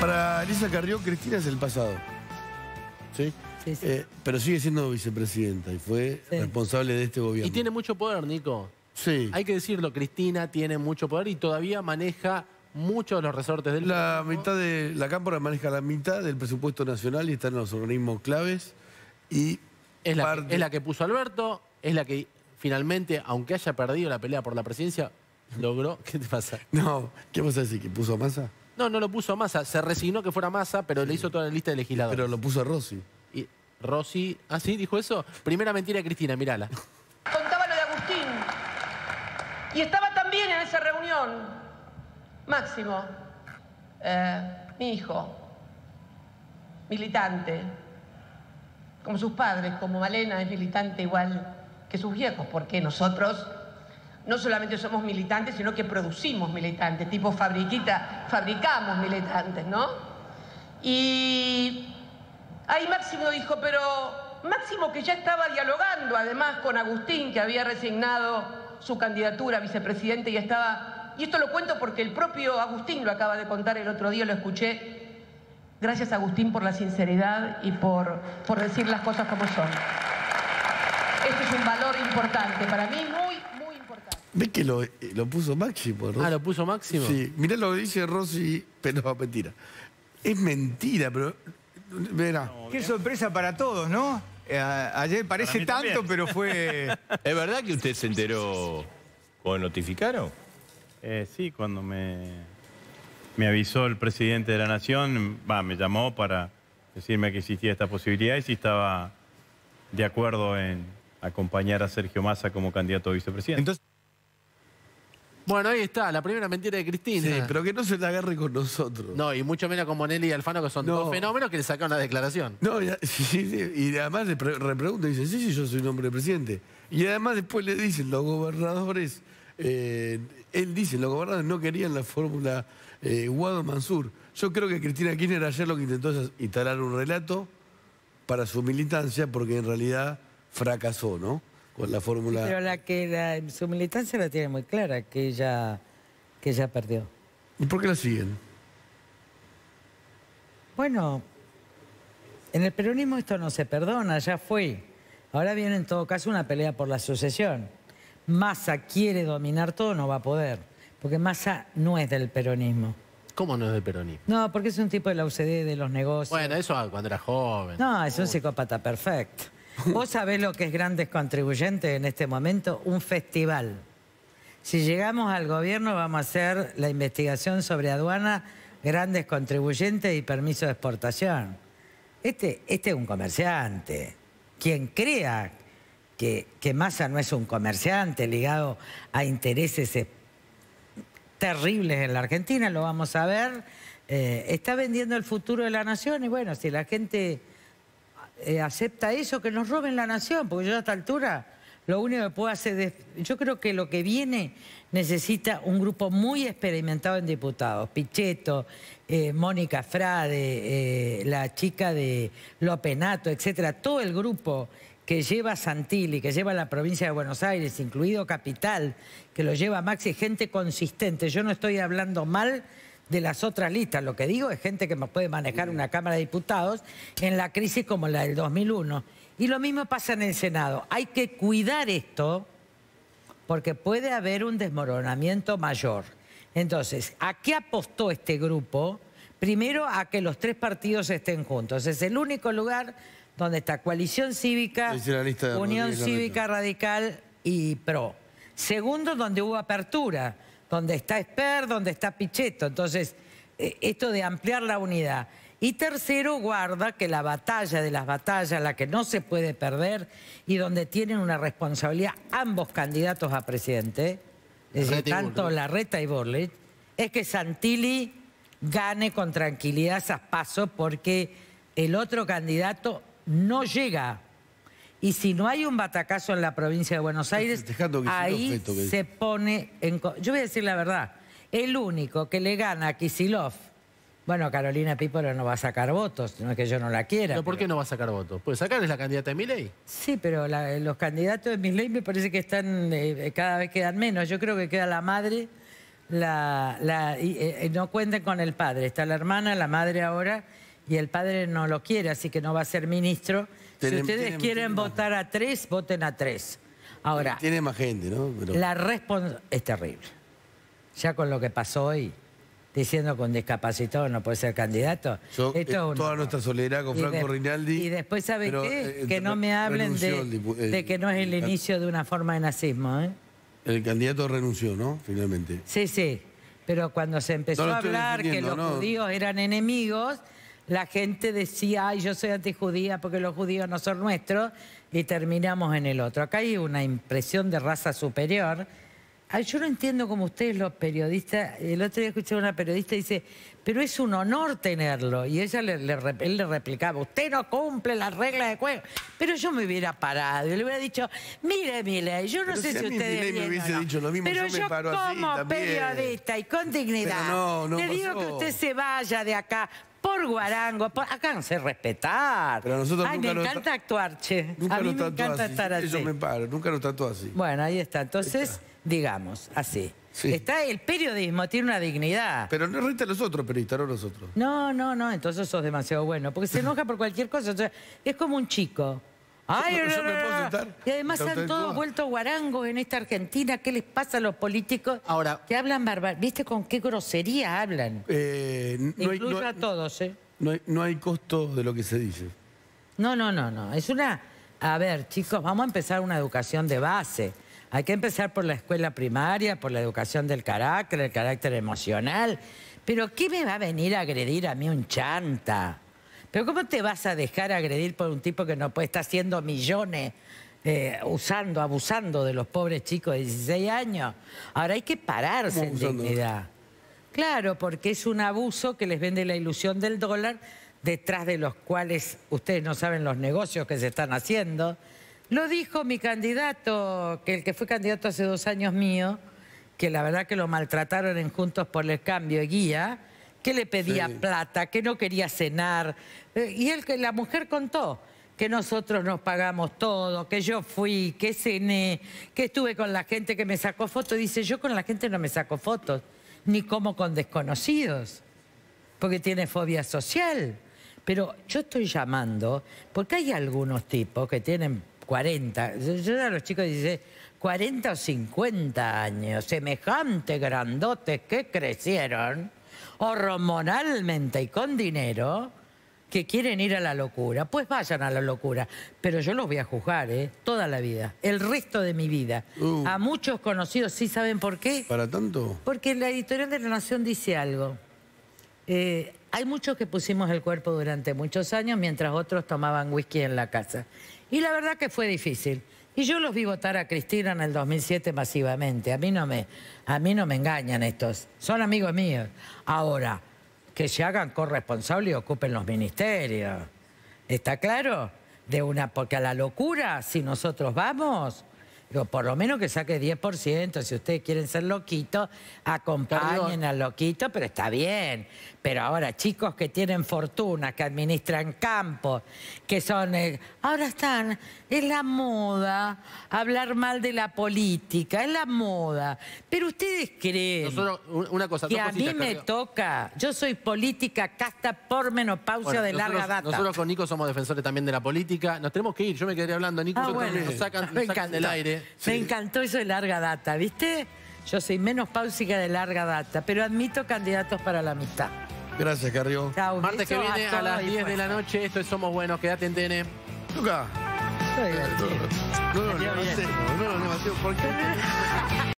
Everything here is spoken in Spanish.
Para Elisa Carrió, Cristina es el pasado. ¿Sí? Sí, sí. Eh, pero sigue siendo vicepresidenta y fue responsable de este gobierno. Y tiene mucho poder, Nico. Sí. Hay que decirlo, Cristina tiene mucho poder y todavía maneja muchos de los resortes del la mitad de La cámara maneja la mitad del presupuesto nacional y están los organismos claves. Y es la, que, puso Alberto, es la que finalmente, aunque haya perdido la pelea por la presidencia, logró. ¿Qué te pasa? No, ¿qué vas a decir? ¿Que puso masa? No, no lo puso Massa. Se resignó que fuera Massa, pero le hizo toda la lista de legisladores. Pero lo puso Rossi. Y Rossi, ¿ah, sí? ¿Dijo eso? Primera mentira de Cristina, mirala. Contaba lo de Agustín. Y estaba también en esa reunión. Máximo, eh, mi hijo, militante, como sus padres, como Malena es militante igual que sus viejos, porque nosotros no solamente somos militantes, sino que producimos militantes, tipo fabriquita, fabricamos militantes, ¿no? Y ahí Máximo dijo, pero Máximo que ya estaba dialogando además con Agustín, que había resignado su candidatura a vicepresidente y estaba, y esto lo cuento porque el propio Agustín lo acaba de contar el otro día, lo escuché. Gracias Agustín por la sinceridad y por, por decir las cosas como son. Este es un valor importante, para mí ¿Ves que lo, lo puso Máximo? Ah, lo puso Máximo. Sí, mirá lo que dice Rossi, pero mentira. Es mentira, pero. Verá. Qué ¿eh? sorpresa para todos, ¿no? Eh, ayer parece tanto, pero fue. ¿Es verdad que usted se enteró o notificaron? Eh, sí, cuando me, me avisó el presidente de la Nación, me llamó para decirme que existía esta posibilidad y si estaba de acuerdo en acompañar a Sergio Massa como candidato a vicepresidente. Entonces... Bueno, ahí está, la primera mentira de Cristina. Sí, pero que no se la agarre con nosotros. No, y mucho menos con Monelli y Alfano, que son dos fenómenos que le sacaron la declaración. No, y, además le y dice, sí, sí, yo soy nombre hombre presidente. Y además después le dicen, los gobernadores, eh, él dice, los gobernadores no querían la fórmula eh, Guado Mansur. Yo creo que Cristina Kirchner ayer lo que intentó es instalar un relato para su militancia, porque en realidad fracasó, ¿no? la fórmula... Pero la que su militancia la tiene muy clara, que ella, que ella perdió. ¿Y por qué la siguen? Bueno, en el peronismo esto no se perdona, ya fue. Ahora viene en todo caso una pelea por la sucesión. Massa quiere dominar todo, no va a poder, porque Massa no es del peronismo. ¿Cómo no es del peronismo? No, porque es un tipo de la UCD, de los negocios. Bueno, eso cuando era joven. No, es un psicópata perfecto. Vos sabés lo que es grandes contribuyentes en este momento, un festival. Si llegamos al gobierno vamos a hacer la investigación sobre aduana, grandes contribuyentes y permiso de exportación. Este, este es un comerciante. Quien crea que, que Massa no es un comerciante ligado a intereses terribles en la Argentina, lo vamos a ver, eh, está vendiendo el futuro de la nación y bueno, si la gente eh, acepta eso, que nos roben la nación, porque yo a esta altura lo único que puedo hacer Yo creo que lo que viene necesita un grupo muy experimentado en diputados. Pichetto, eh, Mónica Frade, eh, la chica de Lopenato, etcétera. Todo el grupo que lleva Santilli, que lleva la provincia de Buenos Aires, incluido Capital, que lo lleva Maxi, gente consistente. Yo no estoy hablando mal de las otras listas. Lo que digo es gente que puede manejar una Cámara de Diputados en la crisis como la del 2001. Y lo mismo pasa en el Senado. Hay que cuidar esto porque puede haber un desmoronamiento mayor. Entonces, ¿a qué apostó este grupo? Primero, a que los tres partidos estén juntos. Es el único lugar donde está coalición cívica, Unión Cívica Radical y PRO. Segundo, donde hubo apertura donde está Esper, donde está Pichetto. Entonces, eh, esto de ampliar la unidad. Y tercero, guarda que la batalla de las batallas, la que no se puede perder y donde tienen una responsabilidad ambos candidatos a presidente, es tanto Larreta y Borlet, es que Santilli gane con tranquilidad a pasos porque el otro candidato no llega y si no hay un batacazo en la provincia de Buenos Aires, ahí se pone en... Yo voy a decir la verdad, el único que le gana a Kisilov, bueno, Carolina Pípola no va a sacar votos, no es que yo no la quiera. ¿Pero, pero... por qué no va a sacar votos? ¿Puede sacar? ¿Es la candidata de ley. Sí, pero los candidatos de ley me parece que están, eh, eh, cada vez quedan menos. Yo creo que queda la madre, la, eh, no cuenten con el padre. Está la hermana, la madre ahora, y el padre no lo quiere, así que no va a ser ministro si ustedes quieren votar a tres, voten a tres. Ahora. Tiene más gente, ¿no? La respuesta es terrible. Ya con lo que pasó hoy, diciendo con discapacitado no puede ser candidato. Esto eh, toda nuestra soledad con Franco Rinaldi. Y después, ¿sabe qué? Eh, que no me hablen de, que no es el, inicio de una forma de nazismo. ¿eh? El candidato renunció, ¿no? Finalmente. Sí, sí. Pero cuando se empezó a hablar que los judíos eran enemigos, la gente decía, ay, yo soy antijudía porque los judíos no son nuestros, y terminamos en el otro. Acá hay una impresión de raza superior. Ay, yo no entiendo cómo ustedes los periodistas, el otro día escuché a una periodista y dice, pero es un honor tenerlo. Y ella le, él le replicaba, usted no cumple las reglas de juego. Pero yo me hubiera parado y le hubiera dicho, mire, mire, yo no sé si, si ustedes... pero yo, como periodista y con dignidad, le digo que usted se vaya de acá por guarango, no sé respetar. Pero nosotros Ay, me encanta actuar, che. a mí me encanta estar así. me nunca lo trató así. Bueno, ahí está. Entonces, digamos, así. Está el periodismo, tiene una dignidad. Pero no rita a los otros periodistas, no otros. No, no, no, entonces sos demasiado bueno. Porque se enoja por cualquier cosa. O es como un chico y además han todos vuelto guarangos en esta Argentina. ¿Qué les pasa a los políticos Ahora, que hablan barbar? ¿Viste con qué grosería hablan? Eh, a todos, ¿eh? no hay, costo de lo que se dice. No, no, no, no. Es una... A ver, chicos, vamos a empezar una educación de base. Hay que empezar por la escuela primaria, por la educación del carácter, el carácter emocional. Pero ¿qué me va a venir a agredir a mí un chanta? Pero ¿cómo te vas a dejar agredir por un tipo que no puede estar haciendo millones? Eh, usando, abusando de los pobres chicos de 16 años. Ahora hay que pararse en dignidad. Claro, porque es un abuso que les vende la ilusión del dólar, detrás de los cuales ustedes no saben los negocios que se están haciendo. Lo dijo mi candidato, que el que fue candidato hace dos años mío, que la verdad que lo maltrataron en Juntos por el Cambio, y Guía, que le pedía plata, que no quería cenar. Eh, y él, la mujer contó que nosotros nos pagamos todo, que yo fui, que cené, que estuve con la gente que me sacó fotos. Dice, yo con la gente no me saco fotos, ni como con desconocidos, porque tiene fobia social. Pero yo estoy llamando, porque hay algunos tipos que tienen 40, yo a los chicos dice 40 o 50 años, semejantes, grandotes, que crecieron hormonalmente y con dinero que quieren ir a la locura. Pues vayan a la locura. Pero yo los voy a juzgar, ¿eh? Toda la vida. El resto de mi vida. Uh. A muchos conocidos, ¿sí saben por qué? ¿Para tanto? Porque la editorial de La Nación dice algo. Eh, hay muchos que pusimos el cuerpo durante muchos años mientras otros tomaban whisky en la casa. Y la verdad que fue difícil. Y yo los vi votar a Cristina en el 2007 masivamente. A mí no me, a mí no me engañan estos. Son amigos míos. Ahora, que se hagan corresponsables y ocupen los ministerios. ¿Está claro? De una, porque a la locura, si nosotros vamos, por lo menos que saque 10%. Si ustedes quieren ser loquitos, acompañen a loquito, pero está bien. Pero ahora, chicos que tienen fortuna, que administran campos, que son... Eh, ahora están, es la moda hablar mal de la política, es la moda. Pero ustedes creen una cosa, que a mí me toca... Yo soy política casta por menopausia de larga data. Nosotros con Nico somos defensores también de la política. Nos tenemos que ir. Yo me quedaría hablando, Nico. Ah, nos sacan del aire. Me encantó eso de larga data, ¿viste? Yo soy menos pausica de larga data, pero admito candidatos para la amistad. Gracias, Carrió. Martes que viene a, las 10 de la noche, esto es Somos Buenos, quédate en TN.